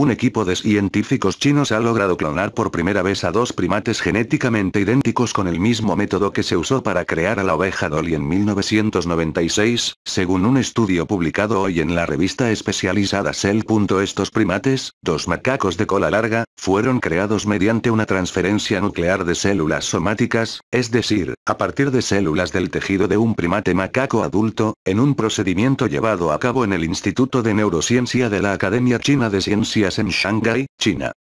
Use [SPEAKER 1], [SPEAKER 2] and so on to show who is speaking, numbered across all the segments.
[SPEAKER 1] un equipo de científicos chinos ha logrado clonar por primera vez a dos primates genéticamente idénticos con el mismo método que se usó para crear a la oveja Dolly en 1996, según un estudio publicado hoy en la revista especializada Cell. Estos primates, dos macacos de cola larga, fueron creados mediante una transferencia nuclear de células somáticas, es decir, a partir de células del tejido de un primate macaco adulto, en un procedimiento llevado a cabo en el Instituto de Neurociencia de la Academia China de Ciencias en Shanghái, China.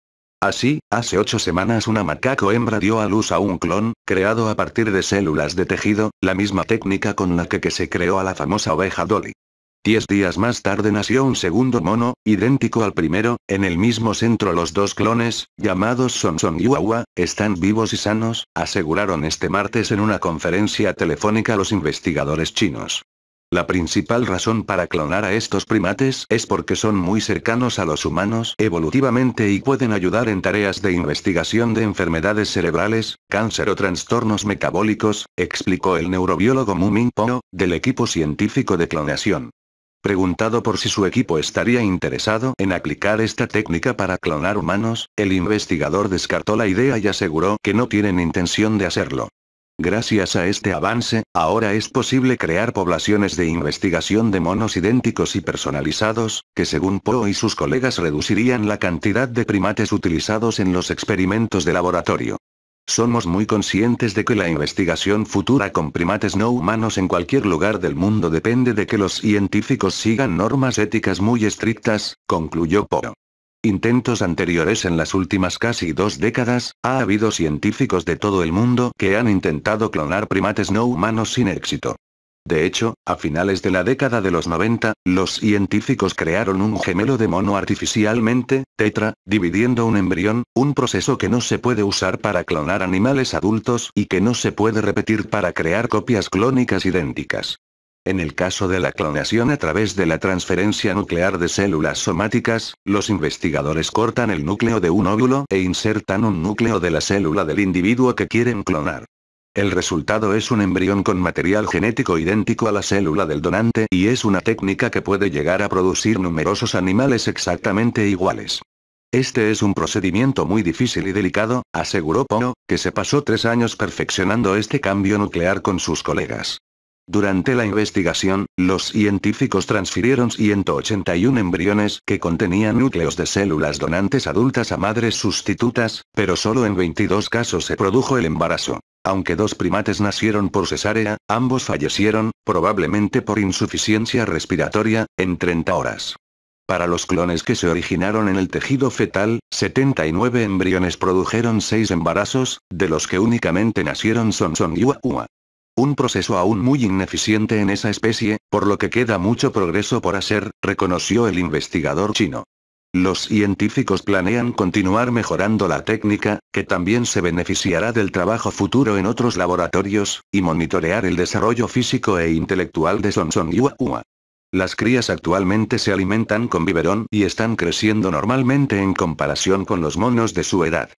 [SPEAKER 1] Así, hace ocho semanas una macaco hembra dio a luz a un clon, creado a partir de células de tejido, la misma técnica con la que, que se creó a la famosa oveja Dolly. Diez días más tarde nació un segundo mono, idéntico al primero, en el mismo centro los dos clones, llamados Son y Wawa, están vivos y sanos, aseguraron este martes en una conferencia telefónica los investigadores chinos. La principal razón para clonar a estos primates es porque son muy cercanos a los humanos evolutivamente y pueden ayudar en tareas de investigación de enfermedades cerebrales, cáncer o trastornos metabólicos, explicó el neurobiólogo Mumin Pono, del equipo científico de clonación. Preguntado por si su equipo estaría interesado en aplicar esta técnica para clonar humanos, el investigador descartó la idea y aseguró que no tienen intención de hacerlo. Gracias a este avance, ahora es posible crear poblaciones de investigación de monos idénticos y personalizados, que según Poe y sus colegas reducirían la cantidad de primates utilizados en los experimentos de laboratorio. Somos muy conscientes de que la investigación futura con primates no humanos en cualquier lugar del mundo depende de que los científicos sigan normas éticas muy estrictas, concluyó Poe intentos anteriores en las últimas casi dos décadas, ha habido científicos de todo el mundo que han intentado clonar primates no humanos sin éxito. De hecho, a finales de la década de los 90, los científicos crearon un gemelo de mono artificialmente, tetra, dividiendo un embrión, un proceso que no se puede usar para clonar animales adultos y que no se puede repetir para crear copias clónicas idénticas. En el caso de la clonación a través de la transferencia nuclear de células somáticas, los investigadores cortan el núcleo de un óvulo e insertan un núcleo de la célula del individuo que quieren clonar. El resultado es un embrión con material genético idéntico a la célula del donante y es una técnica que puede llegar a producir numerosos animales exactamente iguales. Este es un procedimiento muy difícil y delicado, aseguró Pono, que se pasó tres años perfeccionando este cambio nuclear con sus colegas. Durante la investigación, los científicos transfirieron 181 embriones que contenían núcleos de células donantes adultas a madres sustitutas, pero solo en 22 casos se produjo el embarazo. Aunque dos primates nacieron por cesárea, ambos fallecieron, probablemente por insuficiencia respiratoria, en 30 horas. Para los clones que se originaron en el tejido fetal, 79 embriones produjeron 6 embarazos, de los que únicamente nacieron Son Son Yua un proceso aún muy ineficiente en esa especie, por lo que queda mucho progreso por hacer, reconoció el investigador chino. Los científicos planean continuar mejorando la técnica, que también se beneficiará del trabajo futuro en otros laboratorios, y monitorear el desarrollo físico e intelectual de Sonson y Las crías actualmente se alimentan con biberón y están creciendo normalmente en comparación con los monos de su edad.